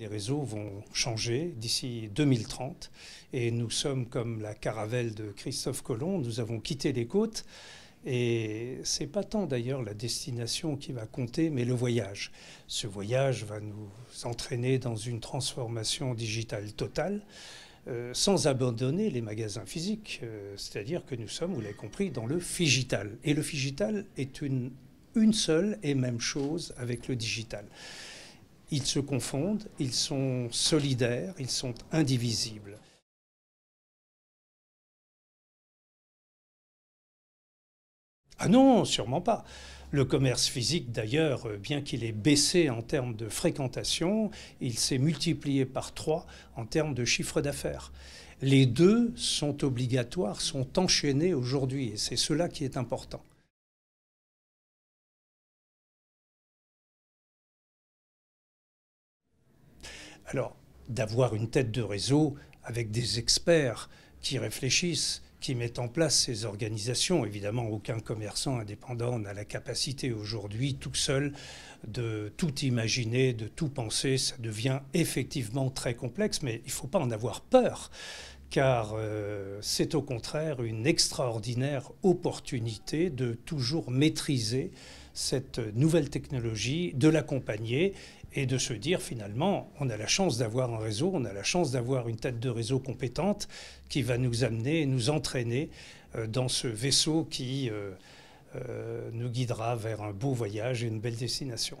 Les réseaux vont changer d'ici 2030 et nous sommes comme la caravelle de Christophe Colomb, nous avons quitté les côtes et c'est pas tant d'ailleurs la destination qui va compter, mais le voyage. Ce voyage va nous entraîner dans une transformation digitale totale. Euh, sans abandonner les magasins physiques. Euh, c'est-à-dire que nous sommes, vous l'avez compris, dans le figital. Et le figital est une, une seule et même chose avec le digital ils se confondent, ils sont solidaires, ils sont indivisibles. Ah non, sûrement pas. Le commerce physique, d'ailleurs, euh, bien qu'il ait baissé en termes de fréquentation, il s'est multiplié par trois en termes de chiffre d'affaires. Les deux sont obligatoires, sont enchaînés aujourd'hui, et c'est cela qui est important. Alors, d'avoir une tête de réseau avec des experts qui réfléchissent, qui mettent en place ces organisations. Évidemment, aucun commerçant indépendant n'a la capacité aujourd'hui tout seul de tout imaginer, de tout penser. Ça devient effectivement très complexe, mais il ne faut pas en avoir peur, car euh, c'est au contraire une extraordinaire opportunité de toujours maîtriser cette nouvelle technologie, de l'accompagner et de se dire finalement, on a la chance d'avoir un réseau, on a la chance d'avoir une tête de réseau compétente qui va nous amener, nous entraîner euh, dans ce vaisseau qui euh, euh, nous guidera vers un beau voyage et une belle destination.